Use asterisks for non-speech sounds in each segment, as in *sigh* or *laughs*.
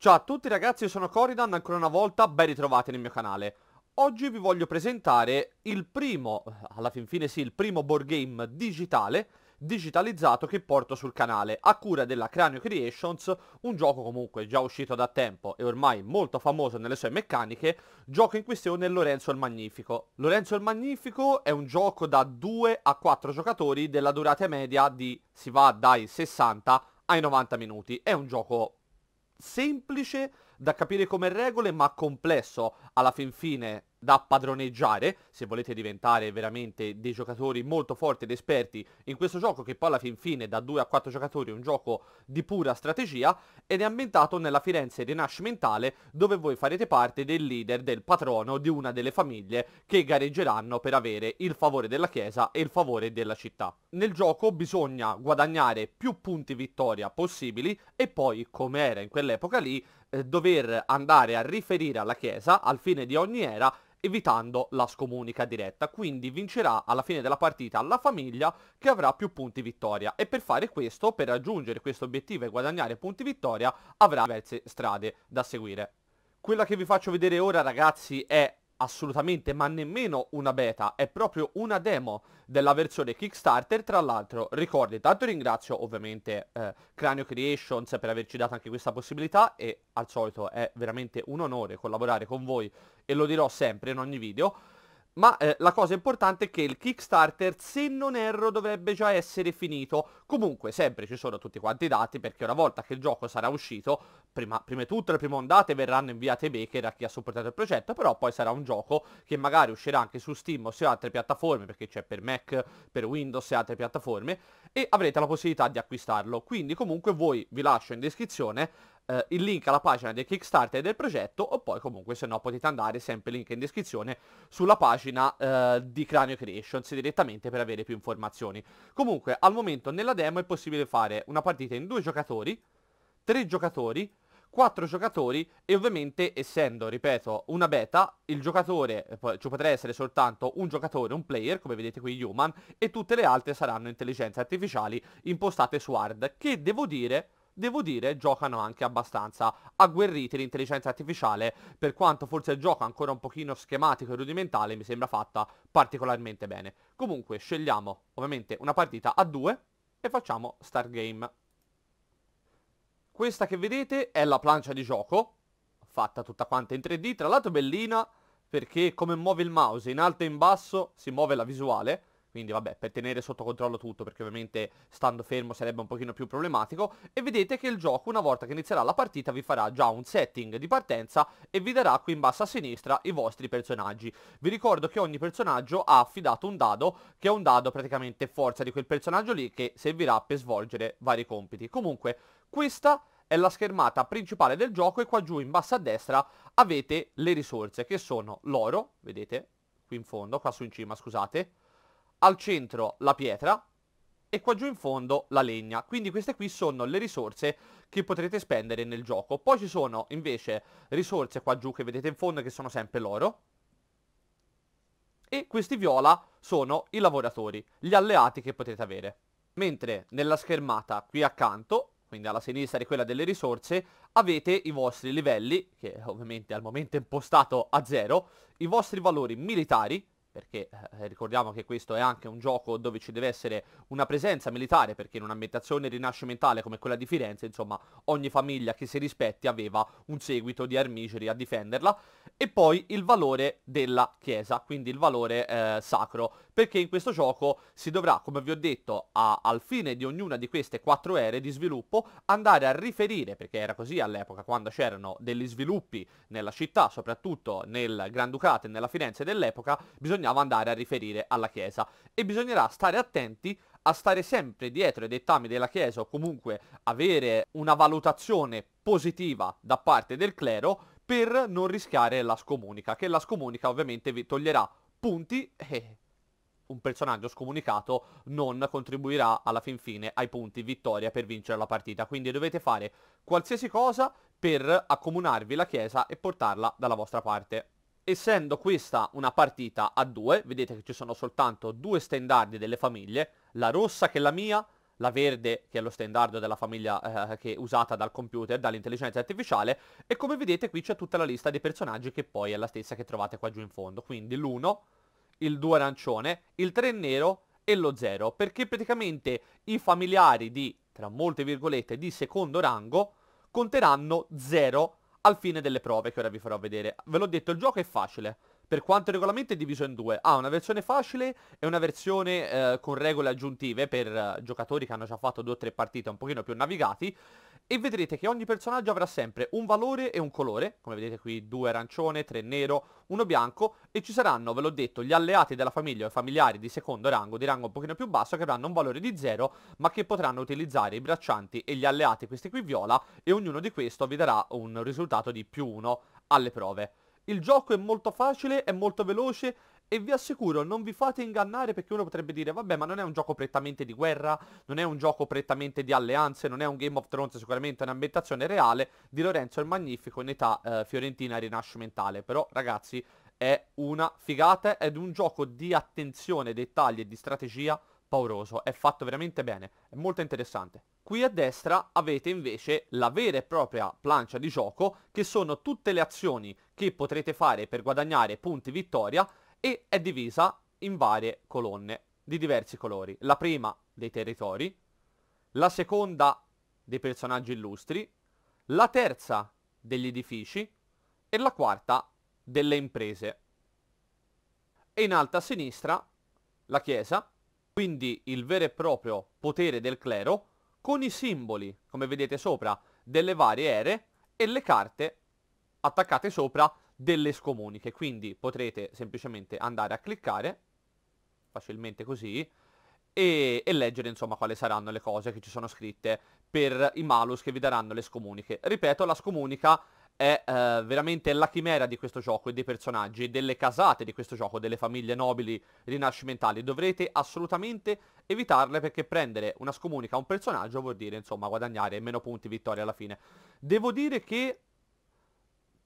Ciao a tutti ragazzi, io sono Coridan, ancora una volta ben ritrovati nel mio canale. Oggi vi voglio presentare il primo, alla fin fine sì, il primo board game digitale, digitalizzato che porto sul canale, a cura della Cranio Creations, un gioco comunque già uscito da tempo e ormai molto famoso nelle sue meccaniche, gioco in questione Lorenzo il Magnifico. Lorenzo il Magnifico è un gioco da 2 a 4 giocatori della durata media di, si va dai 60 ai 90 minuti, è un gioco semplice da capire come regole ma complesso alla fin fine da padroneggiare se volete diventare veramente dei giocatori molto forti ed esperti in questo gioco che poi alla fin fine da 2 a 4 giocatori è un gioco di pura strategia ed è ambientato nella Firenze rinascimentale dove voi farete parte del leader, del patrono di una delle famiglie che gareggeranno per avere il favore della chiesa e il favore della città. Nel gioco bisogna guadagnare più punti vittoria possibili e poi come era in quell'epoca lì eh, dover andare a riferire alla Chiesa al fine di ogni era evitando la scomunica diretta, quindi vincerà alla fine della partita la famiglia che avrà più punti vittoria e per fare questo, per raggiungere questo obiettivo e guadagnare punti vittoria, avrà diverse strade da seguire. Quella che vi faccio vedere ora ragazzi è assolutamente, ma nemmeno una beta, è proprio una demo della versione Kickstarter, tra l'altro ricordo, intanto ringrazio ovviamente eh, Cranio Creations per averci dato anche questa possibilità e al solito è veramente un onore collaborare con voi e lo dirò sempre in ogni video, ma eh, la cosa importante è che il Kickstarter, se non erro, dovrebbe già essere finito. Comunque, sempre ci sono tutti quanti i dati, perché una volta che il gioco sarà uscito, prima, prima di tutto le prime ondate verranno inviate baker a chi ha supportato il progetto, però poi sarà un gioco che magari uscirà anche su Steam o su altre piattaforme, perché c'è per Mac, per Windows e altre piattaforme, e avrete la possibilità di acquistarlo. Quindi comunque voi, vi lascio in descrizione, eh, il link alla pagina del Kickstarter del progetto o poi comunque se no potete andare sempre link in descrizione sulla pagina eh, di Cranio Creations direttamente per avere più informazioni. Comunque al momento nella demo è possibile fare una partita in due giocatori, tre giocatori, quattro giocatori e ovviamente essendo, ripeto, una beta, il giocatore, eh, ci potrà essere soltanto un giocatore, un player, come vedete qui human, e tutte le altre saranno intelligenze artificiali impostate su hard, che devo dire devo dire giocano anche abbastanza agguerriti l'intelligenza artificiale, per quanto forse il gioco ancora un pochino schematico e rudimentale mi sembra fatta particolarmente bene. Comunque scegliamo ovviamente una partita a due e facciamo Star Game. Questa che vedete è la plancia di gioco, fatta tutta quanta in 3D, tra l'altro bellina perché come muove il mouse in alto e in basso si muove la visuale, quindi vabbè per tenere sotto controllo tutto perché ovviamente stando fermo sarebbe un pochino più problematico e vedete che il gioco una volta che inizierà la partita vi farà già un setting di partenza e vi darà qui in basso a sinistra i vostri personaggi vi ricordo che ogni personaggio ha affidato un dado che è un dado praticamente forza di quel personaggio lì che servirà per svolgere vari compiti comunque questa è la schermata principale del gioco e qua giù in basso a destra avete le risorse che sono l'oro, vedete, qui in fondo, qua su in cima scusate, al centro la pietra e qua giù in fondo la legna. Quindi queste qui sono le risorse che potrete spendere nel gioco. Poi ci sono invece risorse qua giù che vedete in fondo che sono sempre l'oro. E questi viola sono i lavoratori, gli alleati che potete avere. Mentre nella schermata qui accanto, quindi alla sinistra di quella delle risorse, avete i vostri livelli, che ovviamente al momento è impostato a zero, i vostri valori militari perché eh, ricordiamo che questo è anche un gioco dove ci deve essere una presenza militare, perché in un'ambientazione rinascimentale come quella di Firenze, insomma, ogni famiglia che si rispetti aveva un seguito di armigeri a difenderla, e poi il valore della chiesa, quindi il valore eh, sacro, perché in questo gioco si dovrà, come vi ho detto, a, al fine di ognuna di queste quattro ere di sviluppo, andare a riferire, perché era così all'epoca quando c'erano degli sviluppi nella città, soprattutto nel Granducato e nella Firenze dell'epoca, bisognava andare a riferire alla Chiesa. E bisognerà stare attenti a stare sempre dietro ai dettami della Chiesa o comunque avere una valutazione positiva da parte del clero per non rischiare la scomunica, che la scomunica ovviamente vi toglierà punti e un personaggio scomunicato non contribuirà alla fin fine ai punti vittoria per vincere la partita. Quindi dovete fare qualsiasi cosa per accomunarvi la chiesa e portarla dalla vostra parte. Essendo questa una partita a due, vedete che ci sono soltanto due stendardi delle famiglie, la rossa che è la mia, la verde che è lo standard della famiglia eh, che è usata dal computer, dall'intelligenza artificiale e come vedete qui c'è tutta la lista dei personaggi che poi è la stessa che trovate qua giù in fondo, quindi l'1, il 2 arancione, il 3 nero e lo 0, perché praticamente i familiari di, tra molte virgolette, di secondo rango conteranno 0 al fine delle prove che ora vi farò vedere. Ve l'ho detto, il gioco è facile. Per quanto regolamento è diviso in due. Ha ah, una versione facile e una versione eh, con regole aggiuntive per eh, giocatori che hanno già fatto due o tre partite un pochino più navigati e vedrete che ogni personaggio avrà sempre un valore e un colore, come vedete qui due arancione, tre nero, uno bianco e ci saranno, ve l'ho detto, gli alleati della famiglia o familiari di secondo rango, di rango un pochino più basso, che avranno un valore di 0 ma che potranno utilizzare i braccianti e gli alleati, questi qui viola, e ognuno di questo vi darà un risultato di più 1 alle prove. Il gioco è molto facile, è molto veloce, e vi assicuro, non vi fate ingannare perché uno potrebbe dire, vabbè, ma non è un gioco prettamente di guerra, non è un gioco prettamente di alleanze, non è un Game of Thrones, sicuramente è un'ambientazione reale. Di Lorenzo il Magnifico in età eh, fiorentina rinascimentale. Però, ragazzi, è una figata ed un gioco di attenzione, dettagli e di strategia pauroso. È fatto veramente bene, è molto interessante. Qui a destra avete invece la vera e propria plancia di gioco, che sono tutte le azioni che potrete fare per guadagnare punti vittoria e è divisa in varie colonne di diversi colori. La prima dei territori, la seconda dei personaggi illustri, la terza degli edifici e la quarta delle imprese. E in alto a sinistra la chiesa, quindi il vero e proprio potere del clero, con i simboli, come vedete sopra, delle varie ere e le carte attaccate sopra delle scomuniche. Quindi potrete semplicemente andare a cliccare, facilmente così, e, e, leggere insomma quali saranno le cose che ci sono scritte per i malus che vi daranno le scomuniche. Ripeto, la scomunica è eh, veramente la chimera di questo gioco e dei personaggi, delle casate di questo gioco, delle famiglie nobili rinascimentali. Dovrete assolutamente evitarle perché prendere una scomunica a un personaggio vuol dire insomma guadagnare meno punti vittoria alla fine. Devo dire che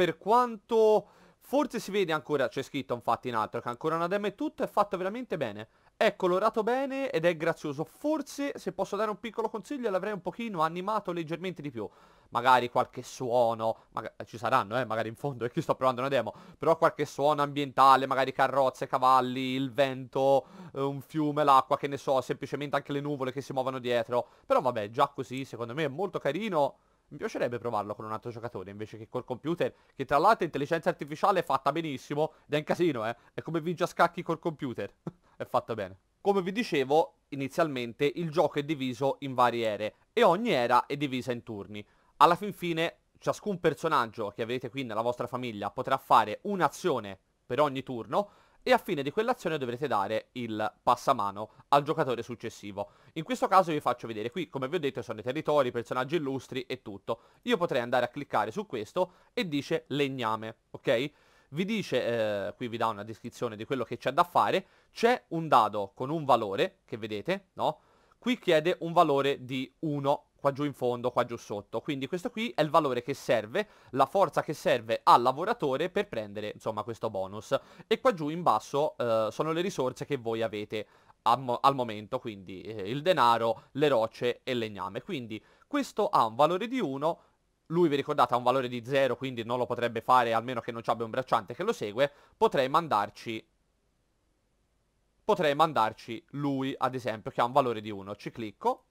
per quanto forse si vede ancora, c'è scritto infatti in altro, che ancora una demo e tutto, è fatto veramente bene. È colorato ecco, bene ed è grazioso. Forse, se posso dare un piccolo consiglio, l'avrei un pochino animato leggermente di più. Magari qualche suono, magari, eh, ci saranno, eh, magari in fondo, perché *laughs* eh, sto provando una demo. Però qualche suono ambientale, magari carrozze, cavalli, il vento, eh, un fiume, l'acqua, che ne so, semplicemente anche le nuvole che si muovono dietro. Però vabbè, già così, secondo me è molto carino mi piacerebbe provarlo con un altro giocatore invece che col computer, che tra l'altro intelligenza artificiale è fatta benissimo ed è un casino, eh. È come vince a scacchi col computer. *laughs* è fatta bene. Come vi dicevo, inizialmente il gioco è diviso in varie ere e ogni era è divisa in turni. Alla fin fine ciascun personaggio che avete qui nella vostra famiglia potrà fare un'azione per ogni turno e a fine di quell'azione dovrete dare il passamano al giocatore successivo. In questo caso vi faccio vedere qui, come vi ho detto, sono i territori, i personaggi illustri e tutto. Io potrei andare a cliccare su questo e dice legname, ok? Vi dice, eh, qui vi dà una descrizione di quello che c'è da fare, c'è un dado con un valore, che vedete, no? Qui chiede un valore di 1 qua giù in fondo, qua giù sotto. Quindi questo qui è il valore che serve, la forza che serve al lavoratore per prendere, insomma, questo bonus. E qua giù in basso eh, sono le risorse che voi avete al momento, quindi eh, il denaro, le rocce e il legname. Quindi questo ha un valore di 1, lui vi ricordate ha un valore di 0, quindi non lo potrebbe fare almeno che non ci abbia un bracciante che lo segue, potrei mandarci potrei mandarci lui ad esempio che ha un valore di 1, ci clicco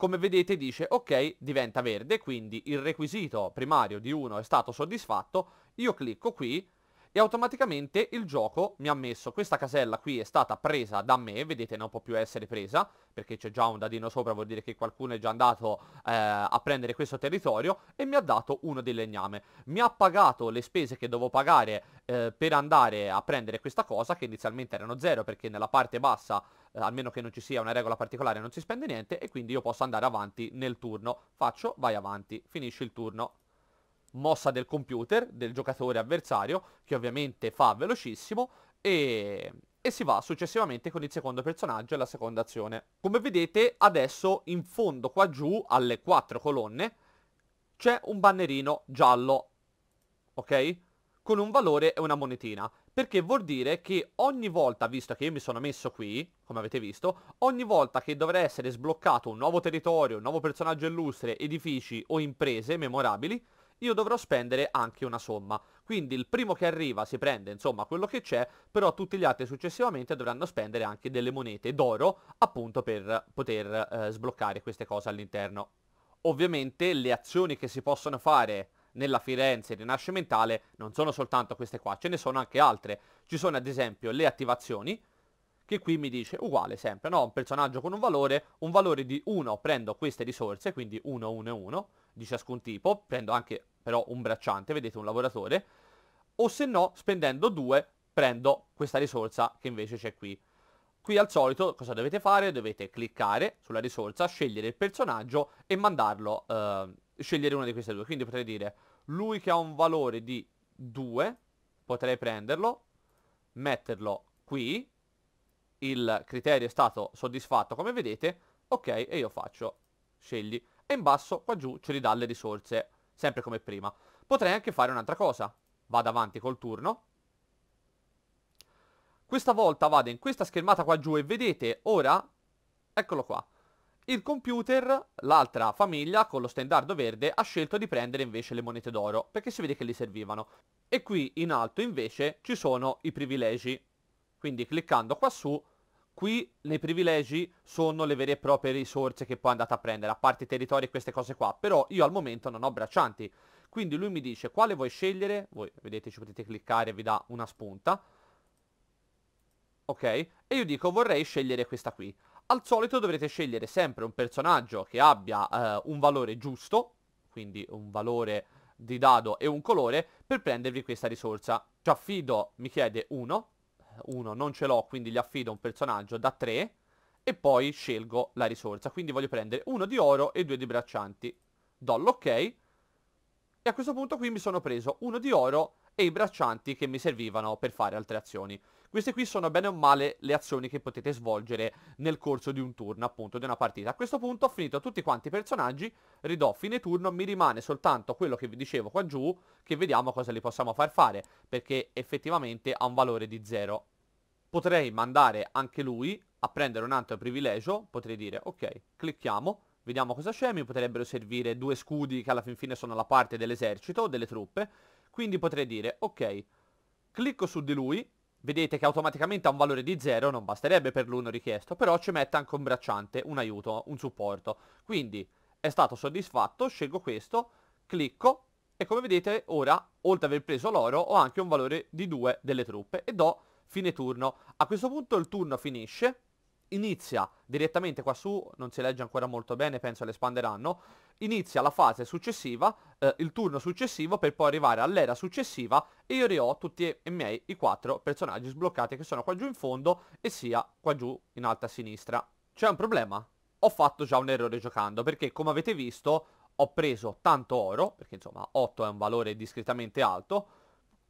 come vedete dice ok diventa verde, quindi il requisito primario di 1 è stato soddisfatto, io clicco qui e automaticamente il gioco mi ha messo questa casella qui è stata presa da me, vedete non può più essere presa perché c'è già un dadino sopra, vuol dire che qualcuno è già andato eh, a prendere questo territorio e mi ha dato uno di legname. Mi ha pagato le spese che dovevo pagare eh, per andare a prendere questa cosa che inizialmente erano zero perché nella parte bassa eh, almeno che non ci sia una regola particolare non si spende niente e quindi io posso andare avanti nel turno. Faccio, vai avanti, finisci il turno. Mossa del computer, del giocatore avversario, che ovviamente fa velocissimo e, e si va successivamente con il secondo personaggio e la seconda azione. Come vedete adesso in fondo qua giù alle quattro colonne c'è un bannerino giallo, ok? Con un valore e una monetina. Perché vuol dire che ogni volta, visto che io mi sono messo qui, come avete visto, ogni volta che dovrà essere sbloccato un nuovo territorio, un nuovo personaggio illustre, edifici o imprese memorabili, io dovrò spendere anche una somma. Quindi il primo che arriva si prende insomma quello che c'è, però tutti gli altri successivamente dovranno spendere anche delle monete d'oro appunto per poter eh, sbloccare queste cose all'interno. Ovviamente le azioni che si possono fare nella Firenze rinascimentale non sono soltanto queste qua, ce ne sono anche altre. Ci sono ad esempio le attivazioni, che qui mi dice uguale sempre, no? Un personaggio con un valore, un valore di 1 prendo queste risorse, quindi 1, 1 e 1, di ciascun tipo, prendo anche però un bracciante, vedete un lavoratore, o se no spendendo 2 prendo questa risorsa che invece c'è qui. Qui al solito cosa dovete fare? Dovete cliccare sulla risorsa, scegliere il personaggio e mandarlo, eh, scegliere una di queste due, quindi potrei dire lui che ha un valore di 2, potrei prenderlo, metterlo qui. Il criterio è stato soddisfatto come vedete. Ok, e io faccio scegli. E in basso qua giù ce li dà le risorse, sempre come prima. Potrei anche fare un'altra cosa. Vado avanti col turno. Questa volta vado in questa schermata qua giù e vedete ora, eccolo qua, il computer, l'altra famiglia con lo stendardo verde, ha scelto di prendere invece le monete d'oro, perché si vede che gli servivano. E qui in alto invece ci sono i privilegi. Quindi cliccando qua su, qui nei privilegi sono le vere e proprie risorse che poi andate a prendere, a parte i territori e queste cose qua. Però io al momento non ho braccianti. Quindi lui mi dice quale vuoi scegliere, voi vedete ci potete cliccare, vi dà una spunta. Ok? E io dico vorrei scegliere questa qui al solito dovrete scegliere sempre un personaggio che abbia eh, un valore giusto, quindi un valore di dado e un colore, per prendervi questa risorsa. Ci affido, mi chiede uno, uno non ce l'ho, quindi gli affido un personaggio da tre, e poi scelgo la risorsa, quindi voglio prendere uno di oro e due di braccianti. Do l'ok, e a questo punto qui mi sono preso uno di oro e i braccianti che mi servivano per fare altre azioni. Queste qui sono bene o male le azioni che potete svolgere nel corso di un turno, appunto, di una partita. A questo punto ho finito tutti quanti i personaggi, ridò fine turno, mi rimane soltanto quello che vi dicevo qua giù, che vediamo cosa li possiamo far fare, perché effettivamente ha un valore di 0. Potrei mandare anche lui a prendere un altro privilegio, potrei dire, ok, clicchiamo, vediamo cosa c'è, mi potrebbero servire due scudi che alla fin fine sono la parte dell'esercito, delle truppe, quindi potrei dire, ok, clicco su di lui Vedete che automaticamente ha un valore di 0, non basterebbe per l'1 richiesto, però ci mette anche un bracciante, un aiuto, un supporto. Quindi è stato soddisfatto, scelgo questo, clicco e come vedete ora, oltre ad aver preso l'oro, ho anche un valore di 2 delle truppe e do fine turno. A questo punto il turno finisce, inizia direttamente qua su, non si legge ancora molto bene, penso le l'espanderanno, inizia la fase successiva, eh, il turno successivo per poi arrivare all'era successiva e io riho tutti e miei i quattro personaggi sbloccati che sono qua giù in fondo e sia qua giù in alta a sinistra. C'è un problema? Ho fatto già un errore giocando perché come avete visto ho preso tanto oro, perché insomma 8 è un valore discretamente alto,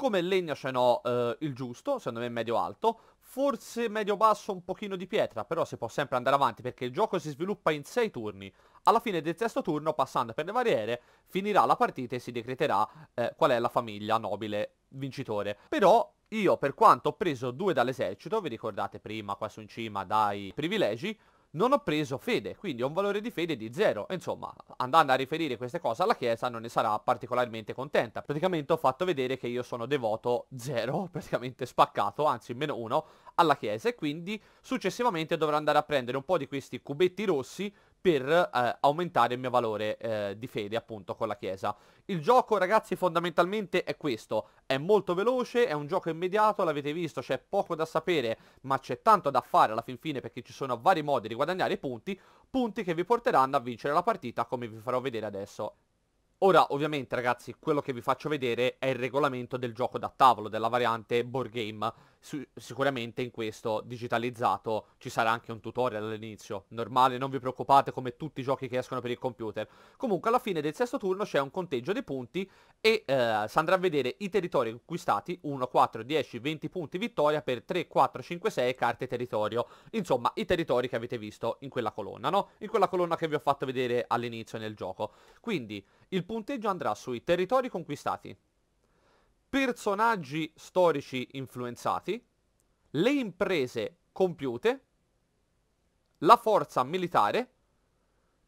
come legno ce n'ho eh, il giusto, secondo me medio alto. Forse medio basso un pochino di pietra, però si può sempre andare avanti perché il gioco si sviluppa in 6 turni. Alla fine del sesto turno, passando per le barriere, finirà la partita e si decreterà eh, qual è la famiglia nobile vincitore. Però io per quanto ho preso due dall'esercito, vi ricordate prima qua su in cima dai privilegi, non ho preso fede, quindi ho un valore di fede di zero. Insomma, andando a riferire queste cose alla Chiesa non ne sarà particolarmente contenta. Praticamente ho fatto vedere che io sono devoto zero, *laughs* praticamente spaccato, anzi meno uno, alla Chiesa e quindi successivamente dovrò andare a prendere un po' di questi cubetti rossi per eh, aumentare il mio valore eh, di fede appunto con la chiesa. Il gioco ragazzi fondamentalmente è questo, è molto veloce, è un gioco immediato, l'avete visto, c'è poco da sapere ma c'è tanto da fare alla fin fine perché ci sono vari modi di guadagnare punti, punti che vi porteranno a vincere la partita come vi farò vedere adesso. Ora ovviamente ragazzi quello che vi faccio vedere è il regolamento del gioco da tavolo, della variante board game su- sicuramente in questo digitalizzato ci sarà anche un tutorial all'inizio, normale, non vi preoccupate come tutti i giochi che escono per il computer. Comunque alla fine del sesto turno c'è un conteggio dei punti e eh, si andrà a vedere i territori conquistati, 1, 4, 10, 20 punti vittoria per 3, 4, 5, 6 carte territorio, insomma i territori che avete visto in quella colonna, no? In quella colonna che vi ho fatto vedere all'inizio nel gioco. Quindi il punteggio andrà sui territori conquistati, personaggi storici influenzati, le imprese compiute, la forza militare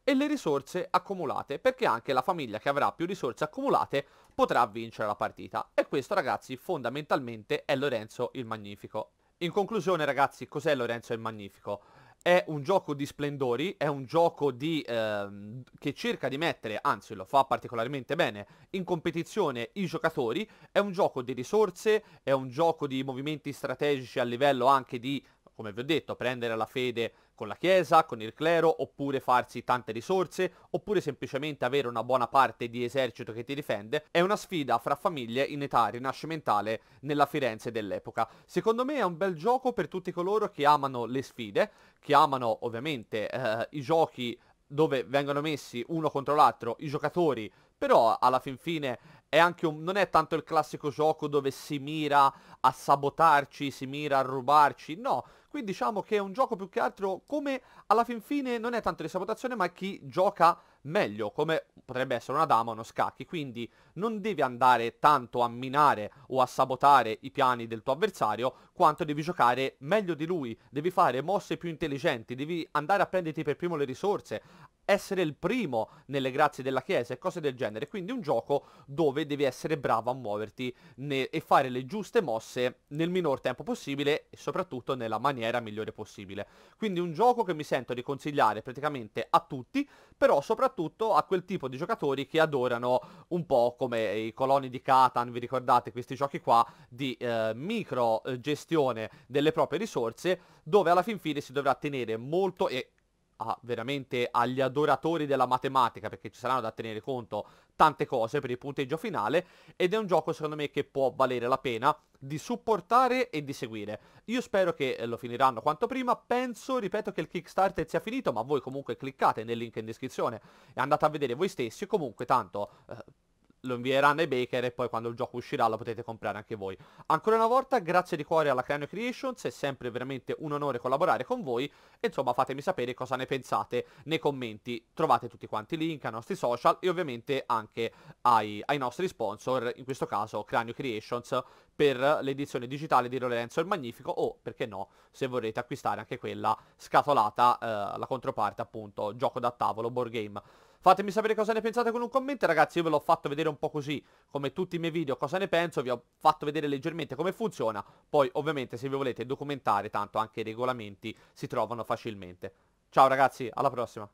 e le risorse accumulate, perché anche la famiglia che avrà più risorse accumulate potrà vincere la partita. E questo ragazzi fondamentalmente è Lorenzo il Magnifico. In conclusione ragazzi, cos'è Lorenzo il Magnifico? è un gioco di splendori, è un gioco di, ehm, che cerca di mettere, anzi lo fa particolarmente bene, in competizione i giocatori, è un gioco di risorse, è un gioco di movimenti strategici a livello anche di come vi ho detto, prendere la fede con la Chiesa, con il clero, oppure farsi tante risorse, oppure semplicemente avere una buona parte di esercito che ti difende, è una sfida fra famiglie in età rinascimentale nella Firenze dell'epoca. Secondo me è un bel gioco per tutti coloro che amano le sfide, che amano ovviamente eh, i giochi dove vengono messi uno contro l'altro i giocatori, però alla fin fine è un, non è tanto il classico gioco dove si mira a sabotarci, si mira a rubarci, no, Qui diciamo che è un gioco più che altro come alla fin fine non è tanto di sabotazione ma chi gioca meglio, come potrebbe essere una dama o uno scacchi, quindi non devi andare tanto a minare o a sabotare i piani del tuo avversario, quanto devi giocare meglio di lui, devi fare mosse più intelligenti, devi andare a prenderti per primo le risorse, essere il primo nelle grazie della Chiesa e cose del genere. Quindi un gioco dove devi essere bravo a muoverti ne- e fare le giuste mosse nel minor tempo possibile e soprattutto nella maniera migliore possibile. Quindi un gioco che mi sento di consigliare praticamente a tutti, però soprattutto a quel tipo di giocatori che adorano un po' come i coloni di Catan, vi ricordate questi giochi qua di eh, micro gestione delle proprie risorse, dove alla fin fine si dovrà tenere molto e a, veramente agli adoratori della matematica, perché ci saranno da tenere conto tante cose per il punteggio finale, ed è un gioco secondo me che può valere la pena di supportare e di seguire. Io spero che eh, lo finiranno quanto prima, penso, ripeto che il Kickstarter sia finito, ma voi comunque cliccate nel link in descrizione e andate a vedere voi stessi, comunque tanto... Eh, lo invieranno ai Baker e poi quando il gioco uscirà lo potete comprare anche voi. Ancora una volta grazie di cuore alla Cranio Creations, è sempre veramente un onore collaborare con voi e insomma fatemi sapere cosa ne pensate nei commenti. Trovate tutti quanti i link ai nostri social e ovviamente anche ai, ai nostri sponsor, in questo caso Cranio Creations per l'edizione digitale di Lorenzo il Magnifico o perché no se vorrete acquistare anche quella scatolata, eh, la controparte appunto gioco da tavolo, board game. Fatemi sapere cosa ne pensate con un commento ragazzi Io ve l'ho fatto vedere un po' così come tutti i miei video cosa ne penso Vi ho fatto vedere leggermente come funziona Poi ovviamente se vi volete documentare tanto anche i regolamenti si trovano facilmente Ciao ragazzi alla prossima